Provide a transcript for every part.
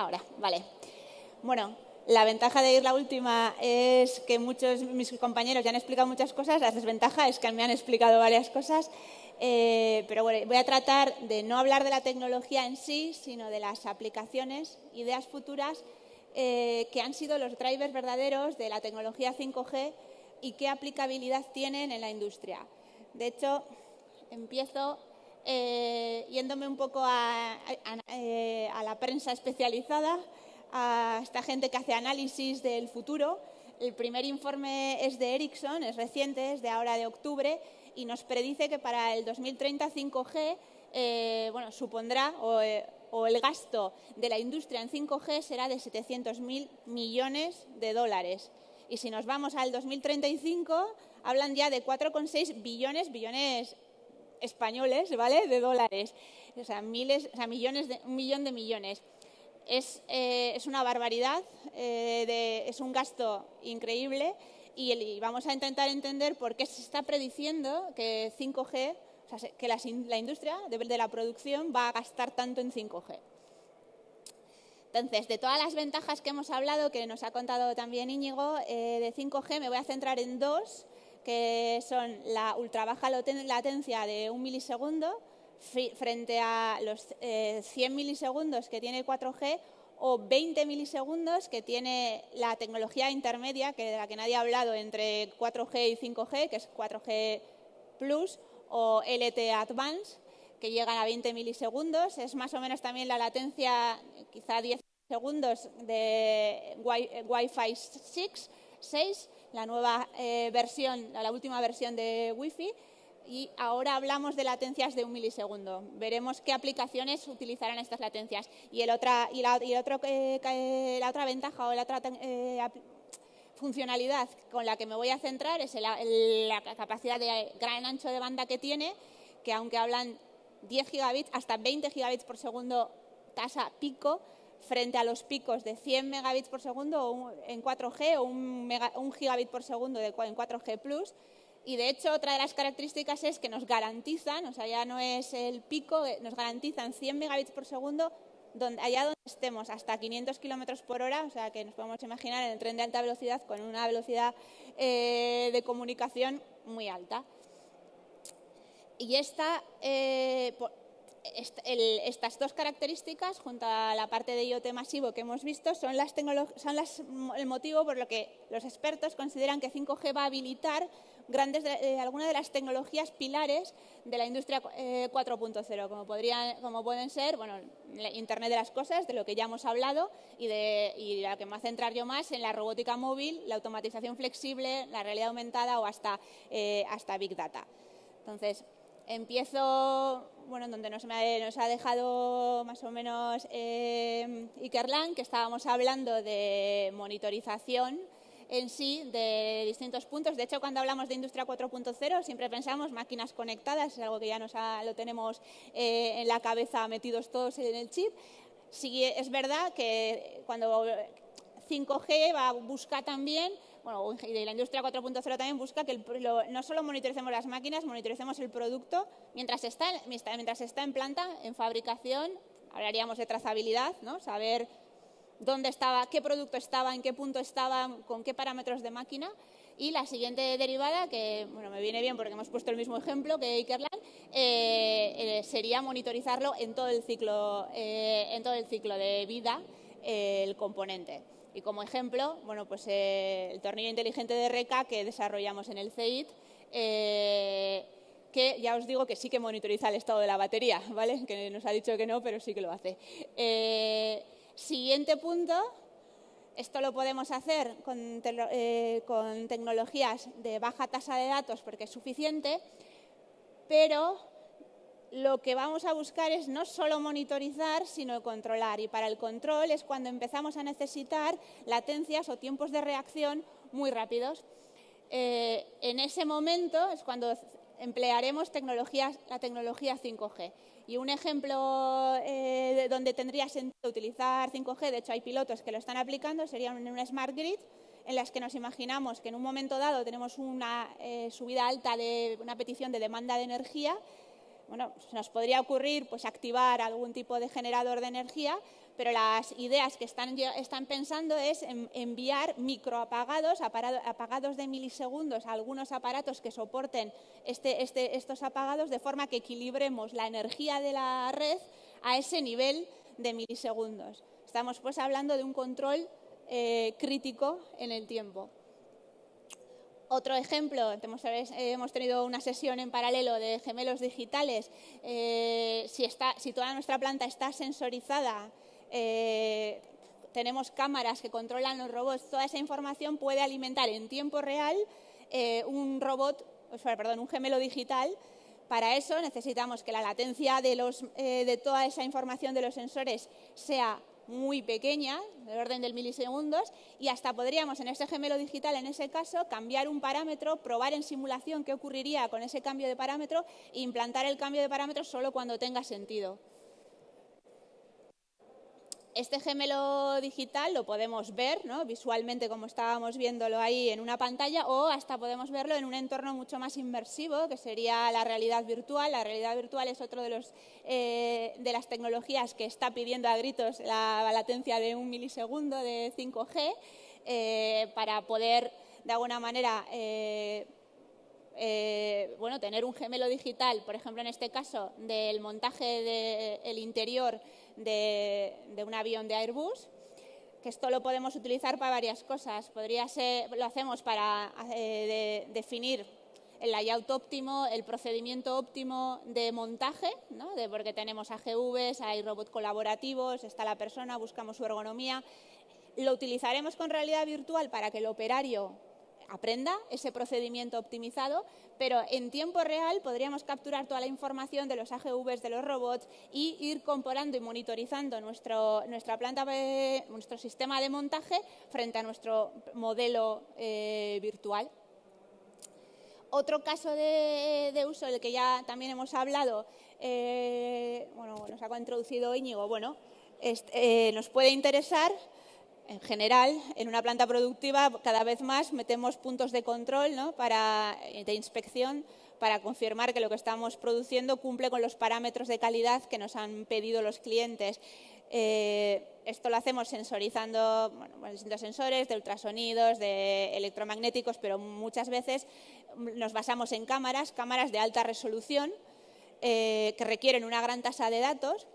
Ahora, vale. Bueno, la ventaja de ir la última es que muchos mis compañeros ya han explicado muchas cosas, la desventaja es que me han explicado varias cosas, eh, pero bueno, voy a tratar de no hablar de la tecnología en sí, sino de las aplicaciones, ideas futuras, eh, que han sido los drivers verdaderos de la tecnología 5G y qué aplicabilidad tienen en la industria. De hecho, empiezo eh, yéndome un poco eh, a, la prensa especializada, a esta gente que hace análisis del futuro. El primer informe es de Ericsson, es reciente, es de ahora de octubre, y nos predice que para el 2030 5G eh, bueno, supondrá o, o, el gasto de la industria en 5G será de 700.000 millones de dólares. Y si nos vamos al 2035, hablan ya de 4,6 billones, billones españoles, ¿vale? De dólares. O sea, miles, o sea, millones de, un millón de millones. Es, eh, es una barbaridad, eh, de, es un gasto increíble y, vamos a intentar entender por qué se está prediciendo que 5G, que la, industria de, la producción va a gastar tanto en 5G. Entonces, de todas las ventajas que hemos hablado, que nos ha contado también Íñigo, eh, de 5G me voy a centrar en dos que son la ultra baja latencia de un milisegundo frente a los 100 eh, milisegundos que tiene 4G o 20 milisegundos que tiene la tecnología intermedia, que de la que nadie ha hablado, entre 4G y 5G, que es 4G Plus o LTE Advanced, que llegan a 20 milisegundos. Es más o menos también la latencia, quizá 10 segundos, de Wi-Fi 6, 6 la nueva eh, versión, la última versión de Wi-Fi. Y ahora hablamos de latencias de un milisegundo. Veremos qué aplicaciones utilizarán estas latencias. Y, el otra, y, la, y el otro, eh, la otra ventaja o la otra eh, funcionalidad con la que me voy a centrar es la capacidad de gran ancho de banda que tiene, que aunque hablan 10 gigabits, hasta 20 gigabits por segundo tasa pico, frente a los picos de 100 megabits por segundo en 4G o un, gigabit por segundo en 4G Plus. Y de hecho, otra de las características es que nos garantizan, o sea, ya no es el pico, eh, nos garantizan 100 megabits por segundo allá donde estemos, hasta 500 kilómetros por hora, o sea, que nos podemos imaginar en el tren de alta velocidad con una velocidad eh, de comunicación muy alta. Y esta, eh, estas dos características, junto a la parte de IoT masivo que hemos visto, son, el motivo por lo que los expertos consideran que 5G va a habilitar grandes eh, algunas de las tecnologías pilares de la industria 4.0, eh, como, como pueden ser bueno, Internet de las cosas, de lo que ya hemos hablado, y, de, la que me va a centrar yo más en la robótica móvil, la automatización flexible, la realidad aumentada o hasta, eh, hasta Big Data. Entonces, empiezo bueno, donde nos, ha dejado más o menos eh, Ikerlan, que estábamos hablando de monitorización en sí de distintos puntos. De hecho, cuando hablamos de Industria 4.0 siempre pensamos máquinas conectadas, es algo que ya nos lo tenemos eh, en la cabeza metidos todos en el chip. es verdad que cuando 5G va a buscar también bueno, de la industria 4.0 también busca que no solo monitoricemos las máquinas, monitoricemos el producto mientras está, mientras está en planta, en fabricación, hablaríamos de trazabilidad, saber dónde estaba, qué producto estaba, en qué punto estaba, con qué parámetros de máquina. Y la siguiente derivada, que me viene bien porque hemos puesto el mismo ejemplo que Ikerlan, eh, eh, sería monitorizarlo en todo el ciclo, eh, en todo el ciclo de vida el componente. Y como ejemplo, bueno, pues eh, el tornillo inteligente de RECA que desarrollamos en el CEIT, eh, que ya os digo que sí que monitoriza el estado de la batería, ¿vale? Que nos ha dicho que no, pero sí que lo hace. Eh, siguiente punto, esto lo podemos hacer con, con tecnologías de baja tasa de datos porque es suficiente, pero lo que vamos a buscar es no solo monitorizar, sino controlar. Y para el control es cuando empezamos a necesitar latencias o tiempos de reacción muy rápidos. Eh, en ese momento es cuando emplearemos la tecnología 5G. Y un ejemplo eh, donde tendría sentido utilizar 5G, de hecho hay pilotos que lo están aplicando, sería en una smart grid en las que nos imaginamos que en un momento dado tenemos una eh, subida alta de una petición de demanda de energía bueno, nos podría ocurrir pues, activar algún tipo de generador de energía, pero las ideas que están, pensando es enviar microapagados, apagados de milisegundos a algunos aparatos que soporten este, este, estos apagados, de forma que equilibremos la energía de la red a ese nivel de milisegundos. Estamos pues hablando de un control eh, crítico en el tiempo. Otro ejemplo, eh, hemos tenido una sesión en paralelo de gemelos digitales. Eh, si, toda nuestra planta está sensorizada, eh, tenemos cámaras que controlan los robots, toda esa información puede alimentar en tiempo real un robot, un gemelo digital. Para eso necesitamos que la latencia de, de toda esa información de los sensores sea muy pequeña, del orden del milisegundos, y hasta podríamos en ese gemelo digital, en ese caso, cambiar un parámetro, probar en simulación qué ocurriría con ese cambio de parámetro e implantar el cambio de parámetro solo cuando tenga sentido. Este gemelo digital lo podemos ver ¿no? visualmente como estábamos viéndolo ahí en una pantalla o hasta podemos verlo en un entorno mucho más inmersivo que sería la realidad virtual. La realidad virtual es otro de, los, eh, de las tecnologías que está pidiendo a gritos la latencia de un milisegundo de 5G eh, para poder de alguna manera... Eh, bueno, tener un gemelo digital, por ejemplo, en este caso, del montaje del interior de, un avión de Airbus, que esto lo podemos utilizar para varias cosas. Podría ser, lo hacemos para eh, definir el layout óptimo, el procedimiento óptimo de montaje, ¿no? porque tenemos AGVs, hay robots colaborativos, está la persona, buscamos su ergonomía. Lo utilizaremos con realidad virtual para que el operario aprenda ese procedimiento optimizado, pero en tiempo real podríamos capturar toda la información de los AGVs de los robots y ir comparando y monitorizando nuestro, nuestra planta, nuestro sistema de montaje frente a nuestro modelo eh, virtual. Otro caso de, uso, el que ya también hemos hablado, eh, bueno, nos ha introducido Íñigo, bueno, eh, nos puede interesar en general, en una planta productiva cada vez más metemos puntos de control ¿no? para, eh, de inspección para confirmar que lo que estamos produciendo cumple con los parámetros de calidad que nos han pedido los clientes. Eh, esto lo hacemos sensorizando distintos sensores, de ultrasonidos, de electromagnéticos, pero muchas veces nos basamos en cámaras, cámaras de alta resolución, eh, que requieren una gran tasa de datos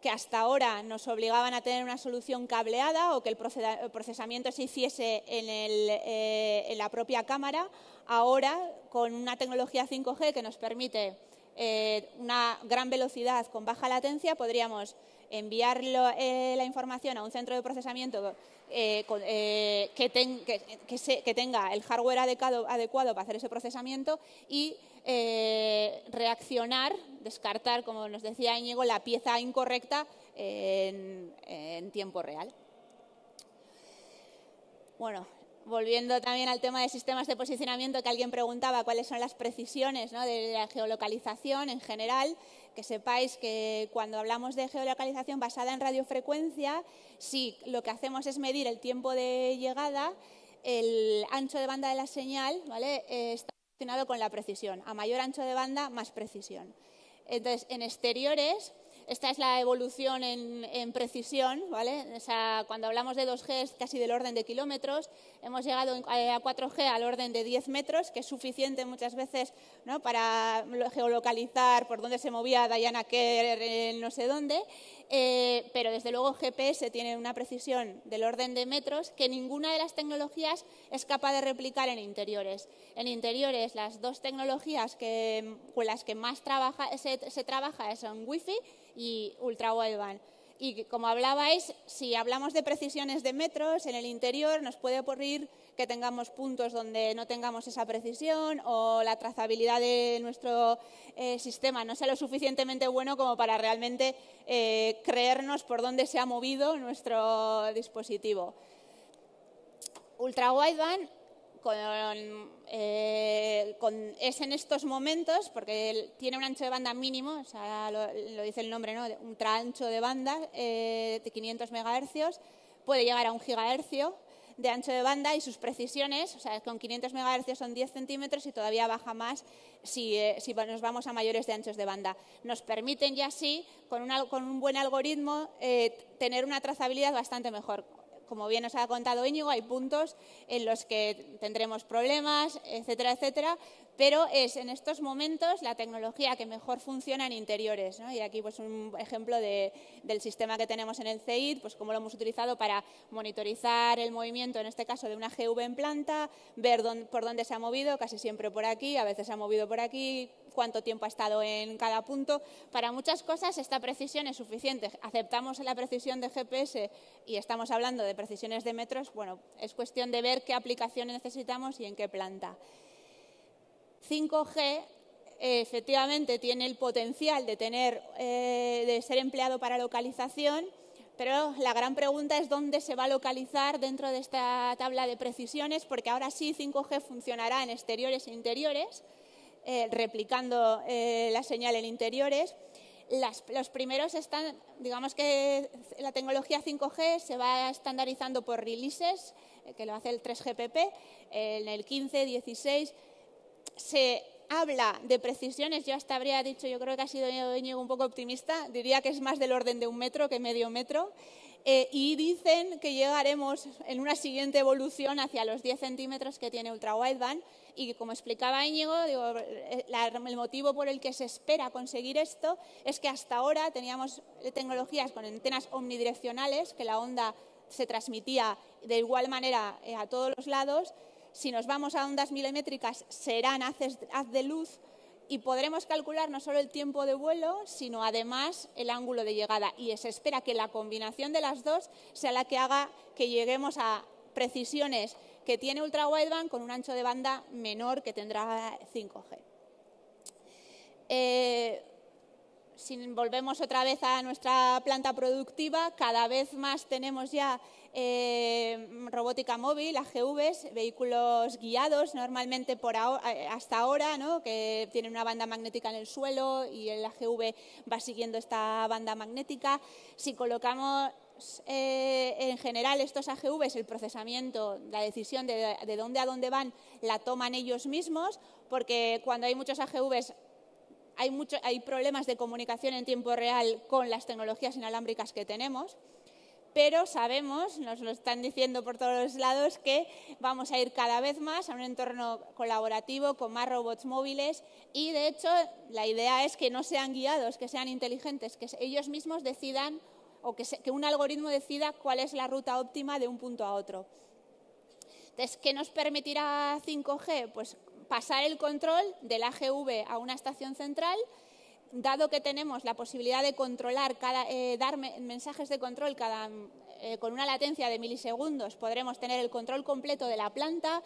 que hasta ahora nos obligaban a tener una solución cableada o que el procesamiento se hiciese eh, en, la propia cámara, ahora con una tecnología 5G que nos permite eh, una gran velocidad con baja latencia, podríamos enviar eh, la información a un centro de procesamiento eh, eh, que, tenga el hardware adecuado, para hacer ese procesamiento y reaccionar, descartar, como nos decía Íñigo, la pieza incorrecta en, en tiempo real. Bueno, volviendo también al tema de sistemas de posicionamiento que alguien preguntaba cuáles son las precisiones de la geolocalización en general, que sepáis que cuando hablamos de geolocalización basada en radiofrecuencia, si lo que hacemos es medir el tiempo de llegada, el ancho de banda de la señal ¿vale? Eh, está relacionado con la precisión. A mayor ancho de banda, más precisión. Entonces, en exteriores, esta es la evolución en, precisión, ¿vale? O sea, cuando hablamos de 2G es casi del orden de kilómetros. Hemos llegado eh, a 4G al orden de 10 metros, que es suficiente muchas veces para geolocalizar por dónde se movía Diana Kerr, eh, no sé dónde. Eh, pero desde luego GPS tiene una precisión del orden de metros que ninguna de las tecnologías es capaz de replicar en interiores. En interiores, las dos tecnologías con las que más se, se trabaja son Wi-Fi y ultra wideband y como hablabais, si hablamos de precisiones de metros en el interior, nos puede ocurrir que tengamos puntos donde no tengamos esa precisión o la trazabilidad de nuestro eh, sistema no sea lo suficientemente bueno como para realmente eh, creernos por dónde se ha movido nuestro dispositivo. Ultra wideband eh, con, es en estos momentos, porque tiene un ancho de banda mínimo, o sea, lo, dice el nombre, ¿no? un trancho de banda eh, de 500 MHz, puede llegar a un gigahercio de ancho de banda y sus precisiones, o sea, con 500 MHz son 10 centímetros y todavía baja más si, eh, nos vamos a mayores de anchos de banda. Nos permiten ya así, con un buen algoritmo, tener una trazabilidad bastante mejor como bien os ha contado Íñigo, hay puntos en los que tendremos problemas, etcétera, etcétera, pero es en estos momentos la tecnología que mejor funciona en interiores. Y aquí pues un ejemplo del sistema que tenemos en el CEID, pues cómo lo hemos utilizado para monitorizar el movimiento, en este caso de una GV en planta, ver por dónde se ha movido, casi siempre por aquí, a veces se ha movido por aquí, cuánto tiempo ha estado en cada punto. Para muchas cosas esta precisión es suficiente. Aceptamos la precisión de GPS y estamos hablando de precisiones de metros, bueno, es cuestión de ver qué aplicación necesitamos y en qué planta. 5G efectivamente tiene el potencial de, tener, eh, de ser empleado para localización, pero la gran pregunta es dónde se va a localizar dentro de esta tabla de precisiones, porque ahora sí 5G funcionará en exteriores e interiores, eh, replicando eh, la señal en interiores. los primeros están, digamos que la tecnología 5G se va estandarizando por releases, que lo hace el 3GPP, en el 15, 16 se habla de precisiones, yo hasta habría dicho, yo creo que ha sido Íñigo un poco optimista, diría que es más del orden de un metro que medio metro, eh, y dicen que llegaremos en una siguiente evolución hacia los 10 centímetros que tiene ultra wideband, y como explicaba Íñigo, eh, el motivo por el que se espera conseguir esto es que hasta ahora teníamos tecnologías con antenas omnidireccionales, que la onda se transmitía de igual manera eh, a todos los lados, si nos vamos a ondas milimétricas, serán haz de luz y podremos calcular no solo el tiempo de vuelo, sino además el ángulo de llegada. Y se espera que la combinación de las dos sea la que haga que lleguemos a precisiones que tiene ultra wideband con un ancho de banda menor que tendrá 5G si volvemos otra vez a nuestra planta productiva, cada vez más tenemos ya eh, robótica móvil, AGVs, vehículos guiados, normalmente por eh, hasta ahora, ¿no? que tienen una banda magnética en el suelo y el AGV va siguiendo esta banda magnética. Si colocamos eh, en general estos AGVs, el procesamiento, la decisión de, de dónde a dónde van, la toman ellos mismos, porque cuando hay muchos AGVs hay, hay problemas de comunicación en tiempo real con las tecnologías inalámbricas que tenemos pero sabemos, nos lo están diciendo por todos lados, que vamos a ir cada vez más a un entorno colaborativo con más robots móviles y, de hecho, la idea es que no sean guiados, que sean inteligentes, que ellos mismos decidan o que, que un algoritmo decida cuál es la ruta óptima de un punto a otro. Entonces, ¿qué nos permitirá 5G? Pues pasar el control del AGV a una estación central, dado que tenemos la posibilidad de controlar cada, eh, dar mensajes de control cada, eh, con una latencia de milisegundos, podremos tener el control completo de la planta,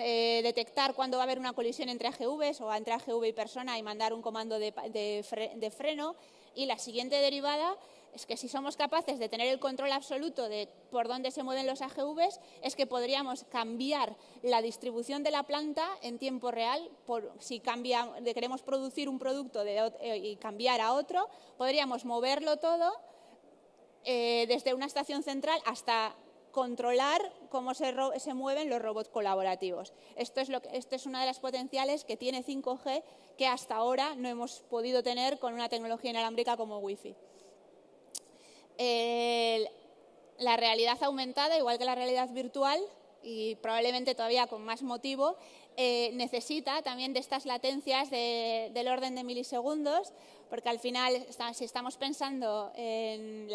eh, detectar cuando va a haber una colisión entre AGVs o entre AGV y persona y mandar un comando de, de freno. Y la siguiente derivada es que si somos capaces de tener el control absoluto de por dónde se mueven los AGVs, es que podríamos cambiar la distribución de la planta en tiempo real. si queremos producir un producto eh, y cambiar a otro, podríamos moverlo todo eh, desde una estación central hasta controlar cómo se, mueven los robots colaborativos. Esto es, esto es una de las potenciales que tiene 5G que hasta ahora no hemos podido tener con una tecnología inalámbrica como Wi-Fi la realidad aumentada, igual que la realidad virtual, y probablemente todavía con más motivo, eh, necesita también de estas latencias del orden de milisegundos, porque al final, si estamos pensando en,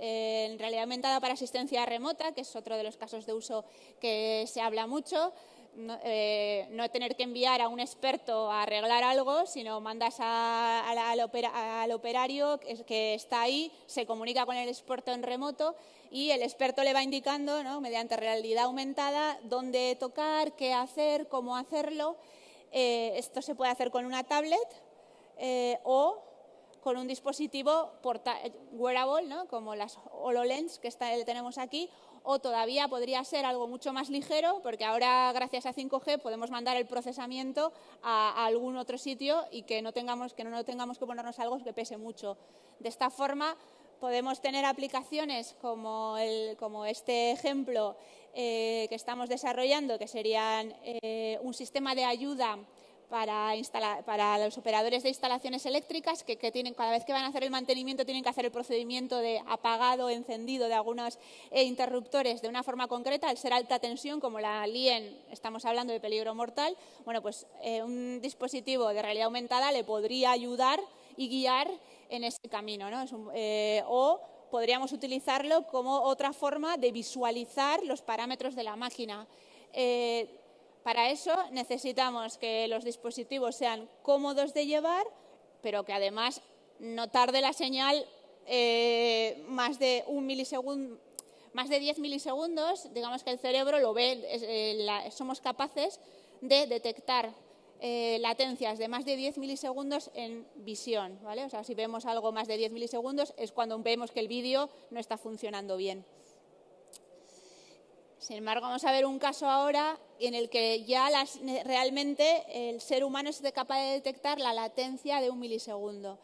en realidad aumentada para asistencia remota, que es otro de los casos de uso que se habla mucho, eh, no, tener que enviar a un experto a arreglar algo, sino mandas al, operario que, está ahí, se comunica con el experto en remoto y el experto le va indicando, ¿no? mediante realidad aumentada, dónde tocar, qué hacer, cómo hacerlo. Eh, esto se puede hacer con una tablet eh, o con un dispositivo eh, wearable, como las HoloLens que tenemos aquí, o todavía podría ser algo mucho más ligero, porque ahora, gracias a 5G, podemos mandar el procesamiento a, algún otro sitio y que no, tengamos, que no, tengamos que ponernos algo que pese mucho. De esta forma, podemos tener aplicaciones como, este ejemplo eh, que estamos desarrollando, que serían eh, un sistema de ayuda para, los operadores de instalaciones eléctricas que, tienen, cada vez que van a hacer el mantenimiento tienen que hacer el procedimiento de apagado, encendido de algunos eh, interruptores de una forma concreta, al ser alta tensión, como la LIEN, estamos hablando de peligro mortal, bueno, pues eh, un dispositivo de realidad aumentada le podría ayudar y guiar en ese camino, ¿no? Eh, o podríamos utilizarlo como otra forma de visualizar los parámetros de la máquina. Para eso necesitamos que los dispositivos sean cómodos de llevar, pero que además no tarde la señal eh, más de más de 10 milisegundos, digamos que el cerebro lo ve, eh, somos capaces de detectar eh, latencias de más de 10 milisegundos en visión, ¿vale? O sea, si vemos algo más de 10 milisegundos es cuando vemos que el vídeo no está funcionando bien. Sin embargo, vamos a ver un caso ahora en el que ya las, realmente el ser humano es capaz de detectar la latencia de un milisegundo.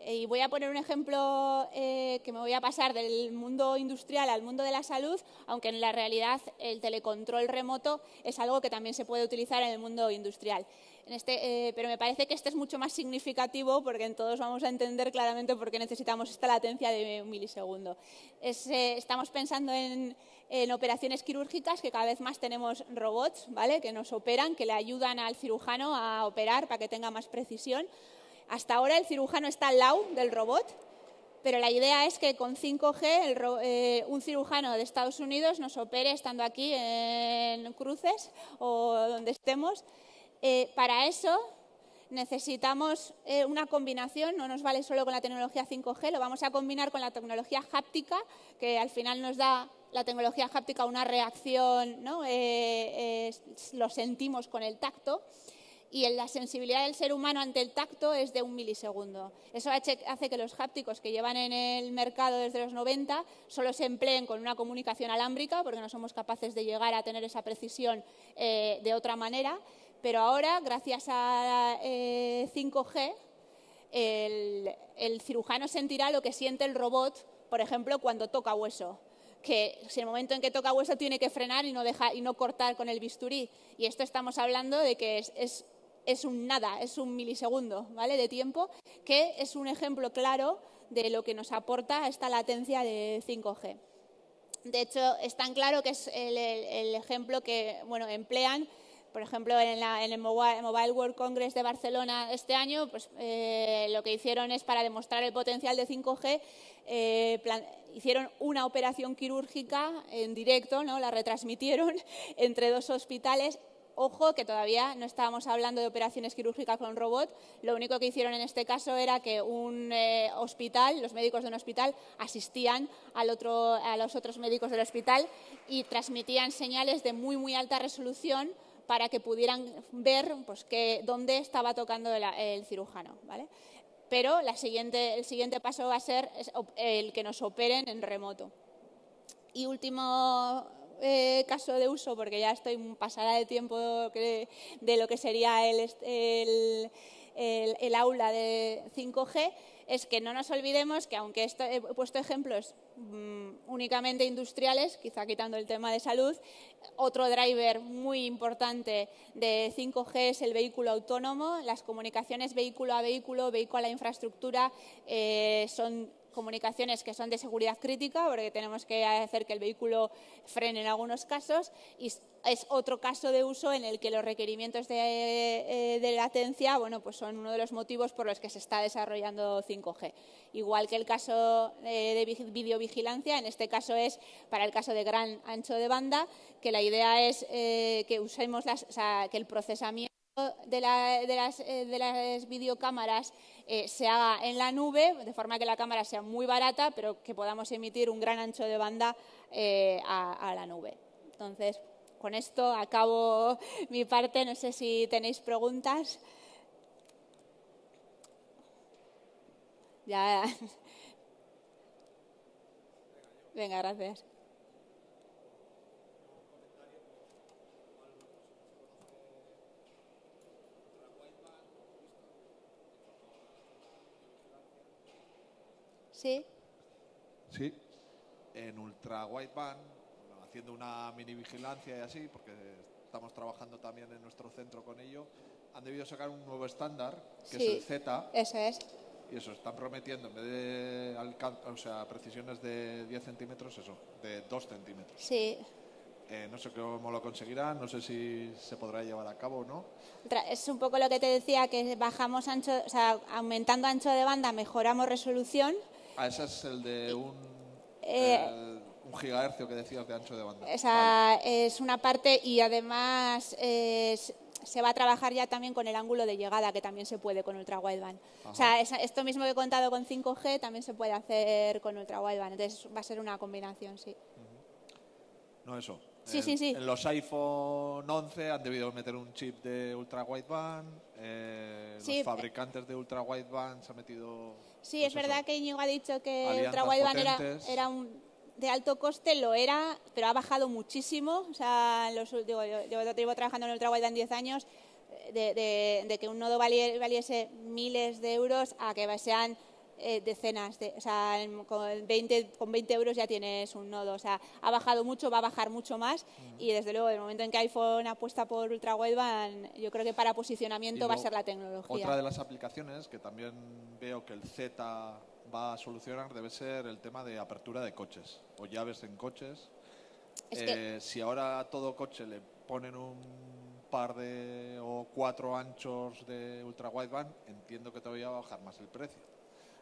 Eh, y voy a poner un ejemplo eh, que me voy a pasar del mundo industrial al mundo de la salud, aunque en la realidad el telecontrol remoto es algo que también se puede utilizar en el mundo industrial. Este, eh, pero me parece que este es mucho más significativo porque en todos vamos a entender claramente por qué necesitamos esta latencia de un milisegundo. estamos pensando en, en operaciones quirúrgicas, que cada vez más tenemos robots ¿vale? que nos operan, que le ayudan al cirujano a operar para que tenga más precisión. Hasta ahora el cirujano está al lado del robot, pero la idea es que con 5G eh, un cirujano de Estados Unidos nos opere estando aquí en cruces o donde estemos. Eh, para eso necesitamos eh, una combinación, no nos vale solo con la tecnología 5G, lo vamos a combinar con la tecnología háptica, que al final nos da la tecnología háptica una reacción, eh, eh, lo sentimos con el tacto. Y la sensibilidad del ser humano ante el tacto es de un milisegundo. Eso hace que los hápticos que llevan en el mercado desde los 90 solo se empleen con una comunicación alámbrica, porque no somos capaces de llegar a tener esa precisión eh, de otra manera. Pero ahora, gracias a 5G, el cirujano sentirá lo que siente el robot, por ejemplo, cuando toca hueso que si el momento en que toca hueso tiene que frenar y no, y no cortar con el bisturí. Y esto estamos hablando de que es, es, un nada, es un milisegundo ¿vale? de tiempo, que es un ejemplo claro de lo que nos aporta esta latencia de 5G. De hecho, es tan claro que es el, el ejemplo que bueno, emplean por ejemplo, en, el Mobile World Congress de Barcelona este año, pues, eh, lo que hicieron es para demostrar el potencial de 5G, eh, hicieron una operación quirúrgica en directo, ¿no? la retransmitieron entre dos hospitales ojo que todavía no estábamos hablando de operaciones quirúrgicas con robot, lo único que hicieron en este caso era que un eh, hospital, los médicos de un hospital asistían al otro, a los otros médicos del hospital y transmitían señales de muy, muy alta resolución para que pudieran ver pues, dónde estaba tocando el, cirujano. ¿vale? Pero el siguiente paso va a ser el que nos operen en remoto. Y último eh, caso de uso, porque ya estoy pasada de tiempo de, lo que sería el, el aula de 5G, es que no nos olvidemos que aunque esto, he puesto ejemplos Mm, únicamente industriales, quizá quitando el tema de salud. Otro driver muy importante de 5G es el vehículo autónomo. Las comunicaciones vehículo a vehículo, vehículo a la infraestructura, eh, son comunicaciones que son de seguridad crítica, porque tenemos que hacer que el vehículo frene en algunos casos, y es otro caso de uso en el que los requerimientos eh, de, latencia bueno, pues son uno de los motivos por los que se está desarrollando 5G. Igual que el caso eh, de videovigilancia, en este caso es para el caso de gran ancho de banda, que la idea es eh, que usemos que el procesamiento eh, de, las, videocámaras eh, se haga en la nube, de forma que la cámara sea muy barata, pero que podamos emitir un gran ancho de banda eh, a, a la nube. Entonces, con esto acabo mi parte. No sé si tenéis preguntas. Ya. Venga, gracias. Sí. Sí. En Ultra Wideband, haciendo una mini vigilancia y así, porque estamos trabajando también en nuestro centro con ello, han debido sacar un nuevo estándar, que es el Z. Eso es. Y eso, están prometiendo, en vez de o sea, precisiones de 10 centímetros, eso, de 2 centímetros. Sí. Eh, no sé cómo lo conseguirán, no sé si se podrá llevar a cabo o no. Es un poco lo que te decía, que bajamos ancho, o sea, aumentando ancho de banda mejoramos resolución, Ah, ese es el de eh, eh, un, gigahercio que decías de ancho de banda. Esa es una parte y además eh, se va a trabajar ya también con el ángulo de llegada, que también se puede con ultra wideband. O sea, esto mismo que he contado con 5G también se puede hacer con ultra wideband. Entonces va a ser una combinación, sí. No, eso. Sí, sí, sí. En los iPhone 11 han debido meter un chip de ultra wideband. los fabricantes de ultra wideband se han metido. Sí, pues es verdad que Íñigo ha dicho que el Wideband era, un, de alto coste, lo era, pero ha bajado muchísimo. O sea, los, yo, llevo trabajando en el Wideband 10 años, eh, de, de, que un nodo valiese miles de euros a que sean eh, decenas, de, o sea, con 20, con 20 euros ya tienes un nodo. O sea, ha bajado mucho, va a bajar mucho más y desde luego, el momento en que iPhone apuesta por Ultra Wideband, yo creo que para posicionamiento va a ser la tecnología. Otra de las aplicaciones que también veo que el Z va a solucionar debe ser el tema de apertura de coches o llaves en coches. Eh, si ahora a todo coche le ponen un par de o cuatro anchos de ultra wideband, entiendo que todavía va a bajar más el precio.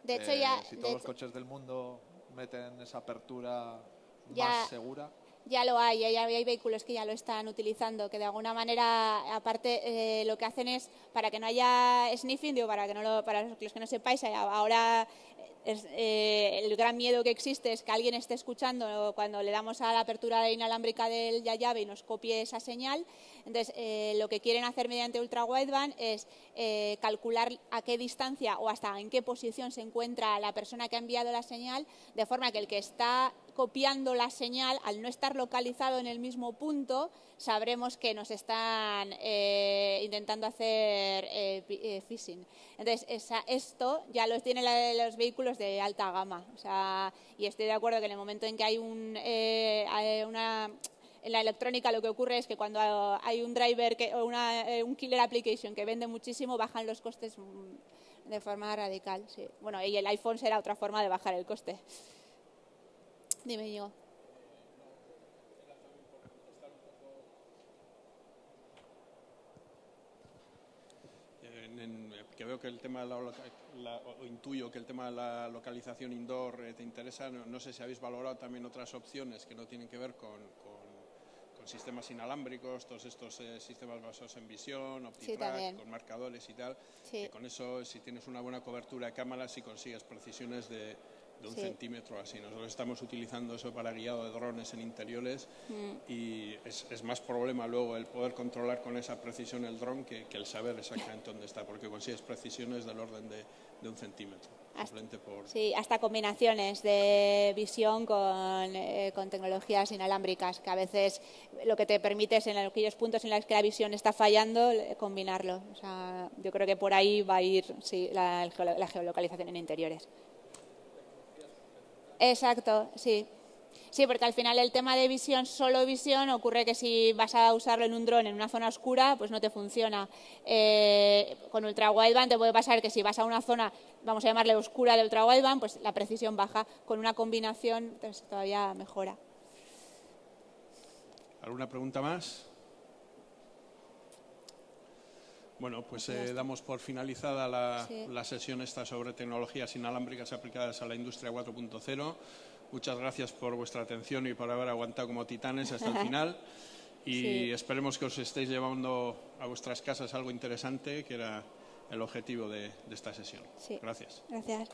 De hecho, ya. Eh, si todos los coches del mundo meten esa apertura más segura. Ya lo hay, hay vehículos que ya lo están utilizando, que de alguna manera, aparte, eh, lo que hacen es, para que no haya sniffing, digo, para que no para los que no sepáis, eh, ahora eh, el gran miedo que existe es que alguien esté escuchando cuando le damos a la apertura inalámbrica del llave y nos copie esa señal. Entonces, eh, lo que quieren hacer mediante ultra wideband es eh, calcular a qué distancia o hasta en qué posición se encuentra la persona que ha enviado la señal, de forma que el que está copiando la señal, al no estar localizado en el mismo punto, sabremos que nos están intentando hacer phishing. Entonces, esto ya lo tienen los vehículos de alta gama. O sea, y estoy de acuerdo que en el momento en que hay un, eh, una... En la electrónica lo que ocurre es que cuando hay un driver que, o una, eh, un killer application que vende muchísimo, bajan los costes de forma radical. Sí. Bueno, y el iPhone será otra forma de bajar el coste. Dime, yo. que veo que el tema de la, o intuyo que el tema de la localización indoor eh, te interesa, no, sé si habéis valorado también otras opciones que no tienen que ver con, sistemas inalámbricos, todos estos eh, sistemas basados en visión, OptiTrack, con marcadores y tal, que con eso si tienes una buena cobertura de cámaras y consigues precisiones de de un centímetro así. Nosotros estamos utilizando eso para guiado de drones en interiores mm. y es, más problema luego el poder controlar con esa precisión el dron que, el saber exactamente dónde está, porque consigues precisiones del orden de, un centímetro. Sí, hasta combinaciones de visión con, eh, con, tecnologías inalámbricas, que a veces lo que te permite es en aquellos puntos en los que la visión está fallando, eh, combinarlo. yo creo que por ahí va a ir sí, la geolocalización en interiores. Exacto, sí. Sí, porque al final el tema de visión, solo visión, ocurre que si vas a usarlo en un dron en una zona oscura, pues no te funciona. Eh, con ultra wideband te puede pasar que si vas a una zona, vamos a llamarle oscura de ultra wideband, pues la precisión baja. Con una combinación pues, todavía mejora. ¿Alguna pregunta más? Bueno, pues eh, damos por finalizada la, sesión esta sobre tecnologías inalámbricas aplicadas a la industria 4.0. Muchas gracias por vuestra atención y por haber aguantado como titanes hasta el final. Y esperemos que os estéis llevando a vuestras casas algo interesante, que era el objetivo de, esta sesión. Gracias. Gracias.